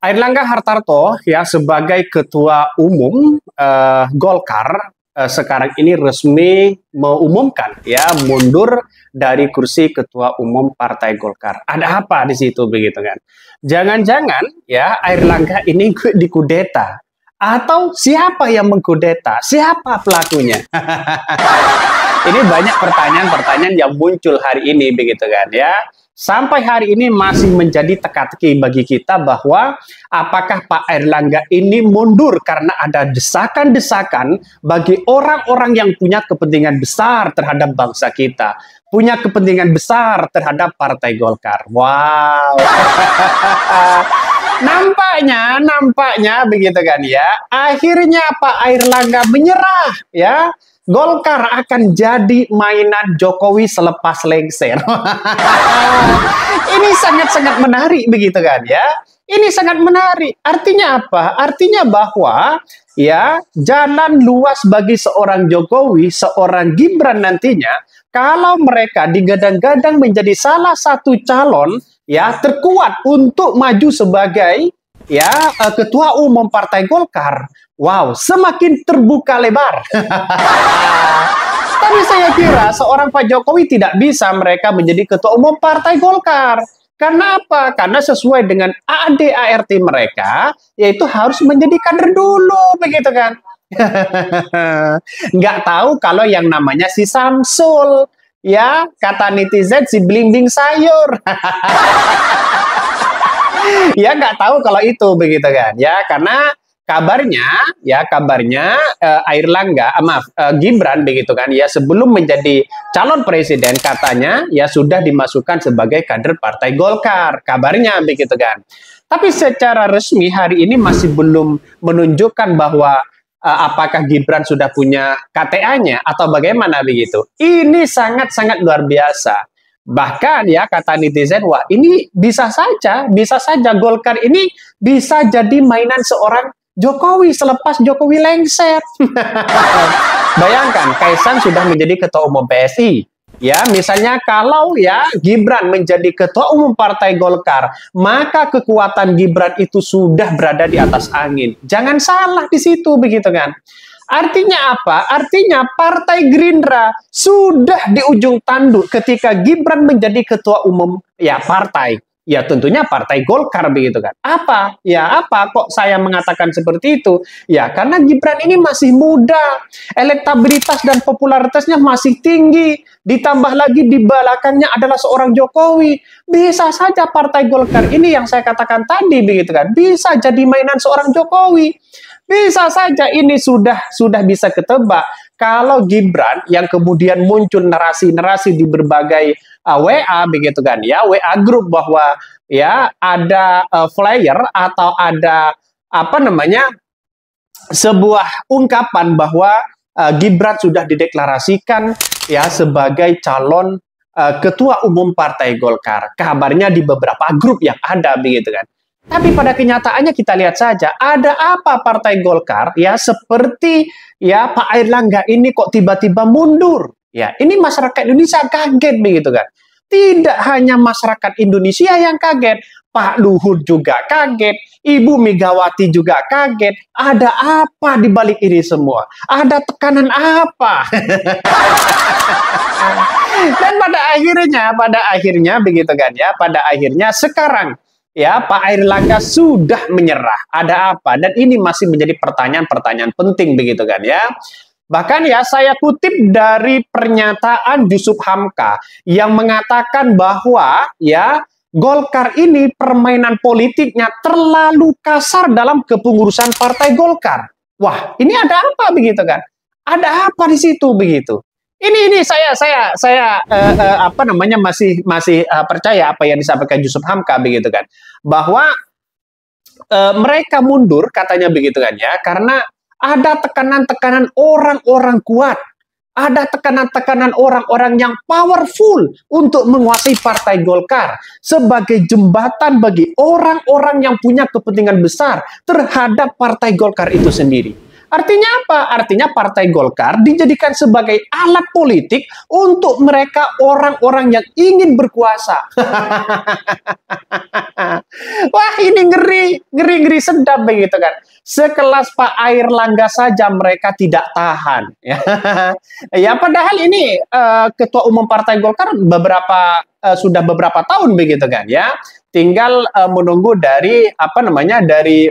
Airlangga Hartarto ya sebagai ketua umum uh, Golkar uh, sekarang ini resmi mengumumkan ya mundur dari kursi ketua umum Partai Golkar. Ada apa di situ begitu kan? Jangan-jangan ya Airlangga ini dikudeta atau siapa yang mengkudeta? Siapa pelakunya? ini banyak pertanyaan-pertanyaan yang muncul hari ini begitu kan ya sampai hari ini masih menjadi teka-teki bagi kita bahwa apakah Pak Erlangga ini mundur karena ada desakan-desakan bagi orang-orang yang punya kepentingan besar terhadap bangsa kita, punya kepentingan besar terhadap Partai Golkar. Wow. nampaknya, nampaknya begitu kan ya. Akhirnya Pak Erlangga menyerah ya Golkar akan jadi mainan Jokowi selepas lengser. Ini sangat-sangat menarik begitu kan ya. Ini sangat menarik. Artinya apa? Artinya bahwa ya jalan luas bagi seorang Jokowi, seorang Gibran nantinya kalau mereka digadang-gadang menjadi salah satu calon ya terkuat untuk maju sebagai ya eh, ketua umum Partai Golkar. Wow, semakin terbuka lebar. Tapi saya kira seorang Pak Jokowi tidak bisa mereka menjadi ketua umum Partai Golkar. Karena apa? Karena sesuai dengan ADART mereka, yaitu harus menjadi kader dulu, begitu kan? Nggak tahu kalau yang namanya si Samsul, ya kata netizen si blimbing sayur. ya nggak tahu kalau itu begitu kan ya karena kabarnya ya kabarnya eh, Air Langga uh, eh, maaf eh, Gibran begitu kan ya sebelum menjadi calon presiden katanya ya sudah dimasukkan sebagai kader Partai Golkar kabarnya begitu kan tapi secara resmi hari ini masih belum menunjukkan bahwa eh, apakah Gibran sudah punya KTA-nya atau bagaimana begitu ini sangat-sangat luar biasa Bahkan ya kata netizen, wah ini bisa saja, bisa saja Golkar ini bisa jadi mainan seorang Jokowi selepas Jokowi lengser. Bayangkan, Kaisang sudah menjadi ketua umum PSI. Ya, misalnya kalau ya Gibran menjadi ketua umum Partai Golkar, maka kekuatan Gibran itu sudah berada di atas angin. Jangan salah di situ begitu kan. Artinya apa? Artinya Partai Gerindra sudah di ujung tanduk ketika Gibran menjadi ketua umum ya partai. Ya tentunya Partai Golkar begitu kan. Apa? Ya apa kok saya mengatakan seperti itu? Ya karena Gibran ini masih muda, elektabilitas dan popularitasnya masih tinggi. Ditambah lagi di belakangnya adalah seorang Jokowi. Bisa saja Partai Golkar ini yang saya katakan tadi begitu kan. Bisa jadi mainan seorang Jokowi. Bisa saja ini sudah sudah bisa ketebak kalau Gibran yang kemudian muncul narasi-narasi di berbagai uh, WA begitu kan ya WA grup bahwa ya ada uh, flyer atau ada apa namanya sebuah ungkapan bahwa uh, Gibran sudah dideklarasikan ya sebagai calon uh, ketua umum Partai Golkar. Kabarnya di beberapa grup yang ada begitu kan. Tapi pada kenyataannya kita lihat saja ada apa Partai Golkar ya seperti ya Pak Airlangga ini kok tiba-tiba mundur. Ya, ini masyarakat Indonesia kaget begitu kan. Tidak hanya masyarakat Indonesia yang kaget, Pak Luhut juga kaget, Ibu Megawati juga kaget. Ada apa di balik ini semua? Ada tekanan apa? Dan pada akhirnya, pada akhirnya begitu kan ya, pada akhirnya sekarang ya Pak Air sudah menyerah. Ada apa? Dan ini masih menjadi pertanyaan-pertanyaan penting begitu kan ya. Bahkan ya saya kutip dari pernyataan Yusuf Hamka yang mengatakan bahwa ya Golkar ini permainan politiknya terlalu kasar dalam kepengurusan Partai Golkar. Wah, ini ada apa begitu kan? Ada apa di situ begitu? ini ini saya saya saya uh, uh, apa namanya masih masih uh, percaya apa yang disampaikan Yusuf Hamka begitu kan bahwa uh, mereka mundur katanya begitu kan ya karena ada tekanan-tekanan orang-orang kuat ada tekanan-tekanan orang-orang yang powerful untuk menguasai Partai Golkar sebagai jembatan bagi orang-orang yang punya kepentingan besar terhadap Partai Golkar itu sendiri. Artinya apa? Artinya Partai Golkar dijadikan sebagai alat politik untuk mereka orang-orang yang ingin berkuasa. Wah ini ngeri, ngeri-ngeri sedap begitu kan. Sekelas Pak Air Langga saja mereka tidak tahan. ya padahal ini uh, Ketua Umum Partai Golkar beberapa uh, sudah beberapa tahun begitu kan ya. Tinggal uh, menunggu dari apa namanya dari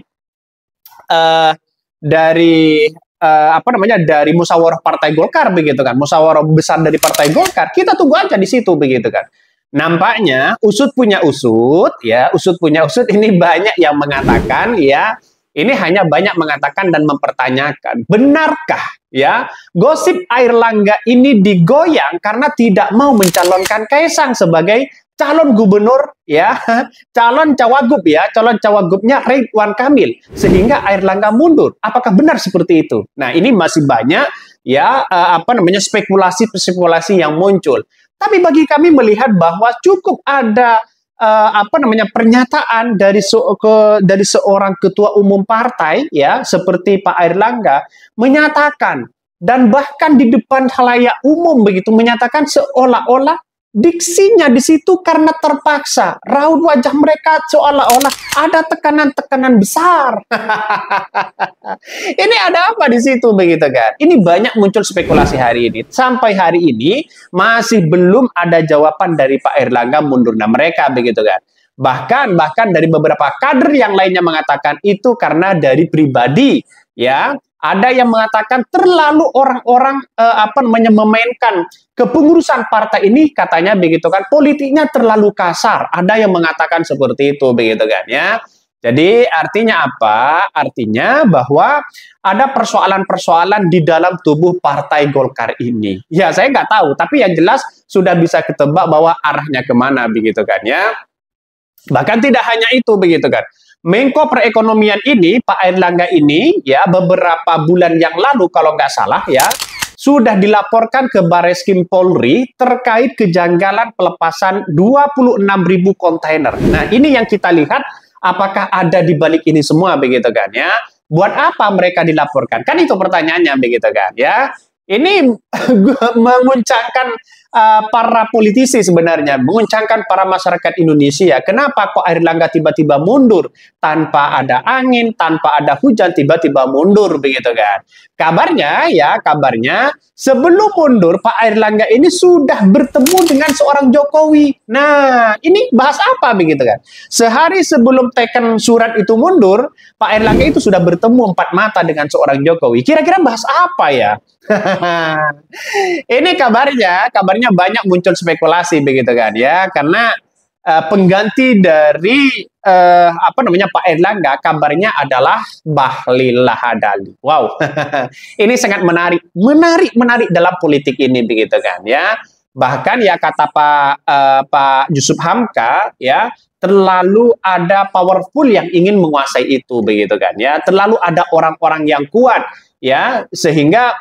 uh, dari uh, apa namanya dari musyawarah Partai Golkar begitu kan, musyawarah besar dari Partai Golkar, kita tunggu aja di situ begitu kan. Nampaknya usut punya usut, ya usut punya usut ini banyak yang mengatakan ya ini hanya banyak mengatakan dan mempertanyakan benarkah ya gosip Air Langga ini digoyang karena tidak mau mencalonkan Kaisang sebagai calon gubernur ya, calon cawagup ya, calon cawagupnya Ridwan Kamil sehingga Air Langga mundur. Apakah benar seperti itu? Nah, ini masih banyak ya eh, apa namanya spekulasi-spekulasi yang muncul. Tapi bagi kami melihat bahwa cukup ada uh, apa namanya pernyataan dari se ke, dari seorang ketua umum partai ya seperti Pak Air Langga menyatakan dan bahkan di depan halayak umum begitu menyatakan seolah-olah diksinya di situ karena terpaksa. Raut wajah mereka seolah-olah ada tekanan-tekanan besar. ini ada apa di situ begitu kan? Ini banyak muncul spekulasi hari ini. Sampai hari ini masih belum ada jawaban dari Pak Erlangga mundurnya mereka begitu kan. Bahkan bahkan dari beberapa kader yang lainnya mengatakan itu karena dari pribadi ya ada yang mengatakan terlalu orang-orang eh, apa namanya memainkan kepengurusan partai ini katanya begitu kan politiknya terlalu kasar. Ada yang mengatakan seperti itu begitu kan ya. Jadi artinya apa? Artinya bahwa ada persoalan-persoalan di dalam tubuh Partai Golkar ini. Ya saya nggak tahu, tapi yang jelas sudah bisa ketebak bahwa arahnya kemana begitu kan ya. Bahkan tidak hanya itu begitu kan. Menko perekonomian ini Pak Erlangga ini ya beberapa bulan yang lalu kalau nggak salah ya sudah dilaporkan ke Bareskrim Polri terkait kejanggalan pelepasan 26.000 kontainer. Nah, ini yang kita lihat apakah ada di balik ini semua begitu kan ya. Buat apa mereka dilaporkan? Kan itu pertanyaannya begitu kan ya. Ini menguncangkan uh, para politisi sebenarnya menguncangkan para masyarakat Indonesia. Kenapa kok Air Langga tiba-tiba mundur tanpa ada angin, tanpa ada hujan, tiba-tiba mundur begitu kan? Kabarnya ya, kabarnya sebelum mundur Pak Air Langga ini sudah bertemu dengan seorang Jokowi. Nah, ini bahas apa begitu kan? Sehari sebelum teken surat itu mundur, Pak Air Langga itu sudah bertemu empat mata dengan seorang Jokowi. Kira-kira bahas apa ya? ini kabarnya, kabarnya akhirnya banyak muncul spekulasi begitu kan ya karena uh, pengganti dari uh, apa namanya Pak Erlangga kabarnya adalah Bahlil Lahadali. Wow. ini sangat menarik, menarik menarik dalam politik ini begitu kan ya. Bahkan ya kata Pak uh, Pak Yusuf Hamka ya terlalu ada powerful yang ingin menguasai itu begitu kan ya. Terlalu ada orang-orang yang kuat ya sehingga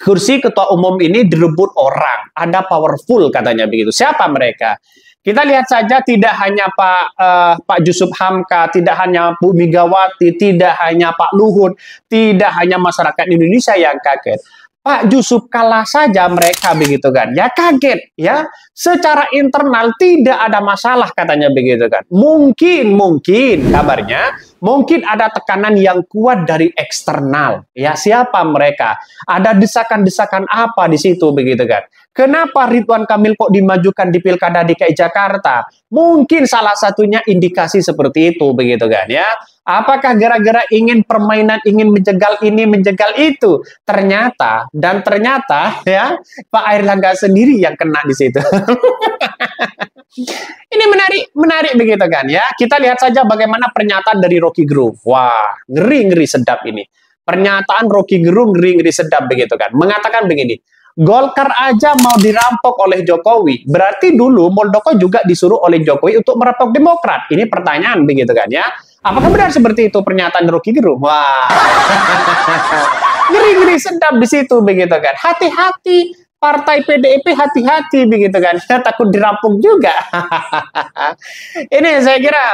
kursi ketua umum ini direbut orang. Ada powerful katanya begitu. Siapa mereka? Kita lihat saja tidak hanya Pak uh, Pak Yusuf Hamka, tidak hanya Bu Megawati, tidak hanya Pak Luhut, tidak hanya masyarakat Indonesia yang kaget. Pak Yusuf kalah saja mereka begitu kan. Ya kaget ya. Secara internal tidak ada masalah katanya begitu kan. Mungkin mungkin kabarnya Mungkin ada tekanan yang kuat dari eksternal. Ya, siapa mereka? Ada desakan-desakan apa di situ begitu kan? Kenapa Ridwan Kamil kok dimajukan di Pilkada DKI Jakarta? Mungkin salah satunya indikasi seperti itu begitu kan ya. Apakah gara-gara ingin permainan ingin menjegal ini menjegal itu? Ternyata dan ternyata ya Pak Air Langga sendiri yang kena di situ. Ini menarik, menarik begitu kan ya. Kita lihat saja bagaimana pernyataan dari Rocky Gerung. Wah, ngeri-ngeri sedap ini. Pernyataan Rocky Gerung ngeri-ngeri sedap begitu kan. Mengatakan begini, Golkar aja mau dirampok oleh Jokowi. Berarti dulu Muldoko juga disuruh oleh Jokowi untuk merampok Demokrat. Ini pertanyaan begitu kan ya. Apakah benar seperti itu pernyataan Rocky Gerung? Wah. Ngeri-ngeri sedap di situ begitu kan. Hati-hati partai PDIP hati-hati begitu kan saya takut dirampok juga ini saya kira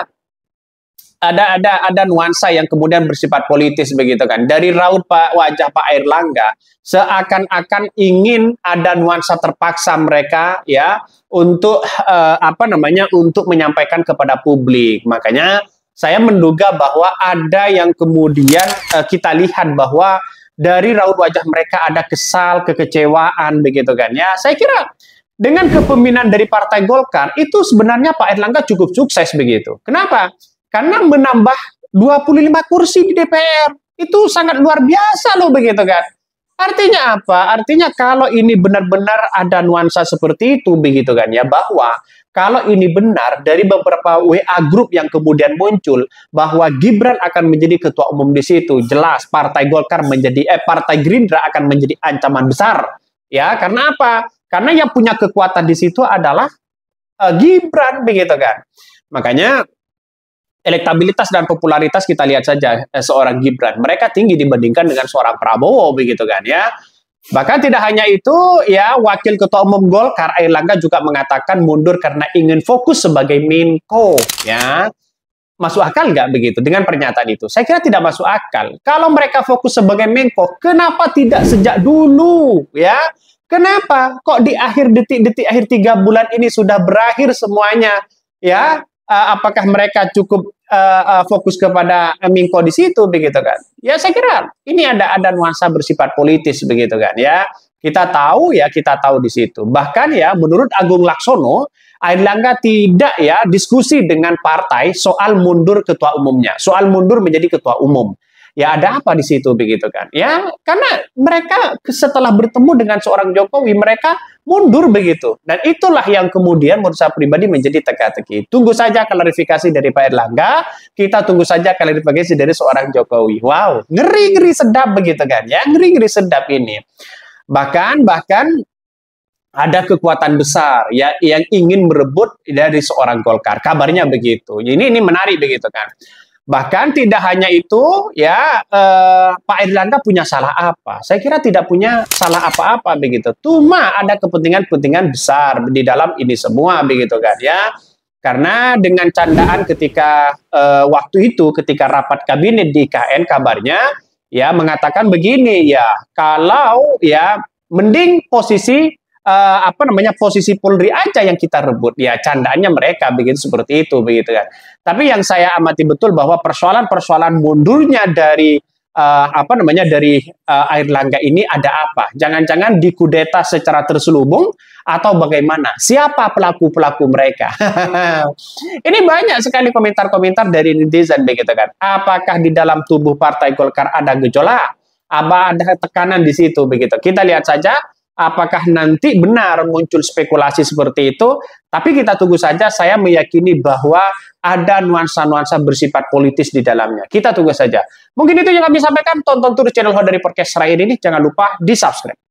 ada ada ada nuansa yang kemudian bersifat politis begitu kan. Dari raut Pak wajah Pak Airlangga seakan-akan ingin ada nuansa terpaksa mereka ya untuk eh, apa namanya untuk menyampaikan kepada publik. Makanya saya menduga bahwa ada yang kemudian eh, kita lihat bahwa dari raut wajah mereka ada kesal, kekecewaan begitu kan ya. Saya kira dengan kepemimpinan dari Partai Golkar itu sebenarnya Pak Erlangga cukup sukses begitu. Kenapa? Karena menambah 25 kursi di DPR itu sangat luar biasa loh begitu kan. Artinya apa? Artinya kalau ini benar-benar ada nuansa seperti itu begitu kan ya bahwa kalau ini benar dari beberapa WA grup yang kemudian muncul bahwa Gibran akan menjadi ketua umum di situ, jelas Partai Golkar menjadi eh Partai Gerindra akan menjadi ancaman besar. Ya, karena apa? Karena yang punya kekuatan di situ adalah uh, Gibran begitu kan. Makanya elektabilitas dan popularitas kita lihat saja eh, seorang Gibran. Mereka tinggi dibandingkan dengan seorang Prabowo begitu kan ya. Bahkan tidak hanya itu, ya Wakil Ketua Umum Golkar Langga juga mengatakan mundur karena ingin fokus sebagai Menko, ya. Masuk akal nggak begitu dengan pernyataan itu? Saya kira tidak masuk akal. Kalau mereka fokus sebagai Menko, kenapa tidak sejak dulu, ya? Kenapa kok di akhir detik-detik akhir tiga bulan ini sudah berakhir semuanya, ya? Eh, apakah mereka cukup uh, uh, fokus kepada Mingko di situ begitu kan. Ya saya kira ini ada ada nuansa bersifat politis begitu kan ya. Kita tahu ya kita tahu di situ. Bahkan ya menurut Agung Laksono Air Langga tidak ya diskusi dengan partai soal mundur ketua umumnya, soal mundur menjadi ketua umum. Ya ada apa di situ begitu kan? Ya karena mereka setelah bertemu dengan seorang Jokowi mereka mundur begitu. Dan itulah yang kemudian menurut saya pribadi menjadi teka-teki. Tunggu saja klarifikasi dari Pak Erlangga, kita tunggu saja klarifikasi dari seorang Jokowi. Wow, ngeri-ngeri sedap begitu kan? Ya ngeri-ngeri sedap ini. Bahkan bahkan ada kekuatan besar ya yang ingin merebut dari seorang Golkar. Kabarnya begitu. Ini ini menarik begitu kan. Bahkan tidak hanya itu, ya eh, Pak Erlangga punya salah apa? Saya kira tidak punya salah apa-apa begitu. Cuma ada kepentingan-kepentingan besar di dalam ini semua begitu kan ya. Karena dengan candaan ketika eh, waktu itu ketika rapat kabinet di KN kabarnya ya mengatakan begini ya, kalau ya mending posisi uh, apa namanya posisi Polri aja yang kita rebut. Ya candaannya mereka begitu seperti itu begitu kan. Tapi yang saya amati betul bahwa persoalan-persoalan mundurnya dari uh, apa namanya dari uh, air langga ini ada apa? Jangan-jangan dikudeta secara terselubung atau bagaimana? Siapa pelaku-pelaku mereka? ini banyak sekali komentar-komentar dari netizen begitu kan. Apakah di dalam tubuh Partai Golkar ada gejolak? Apa ada tekanan di situ begitu? Kita lihat saja apakah nanti benar muncul spekulasi seperti itu, tapi kita tunggu saja. Saya meyakini bahwa ada nuansa-nuansa bersifat politis di dalamnya. Kita tunggu saja. Mungkin itu yang kami sampaikan. Tonton terus channel dari Podcast Rakyat ini. Jangan lupa di subscribe.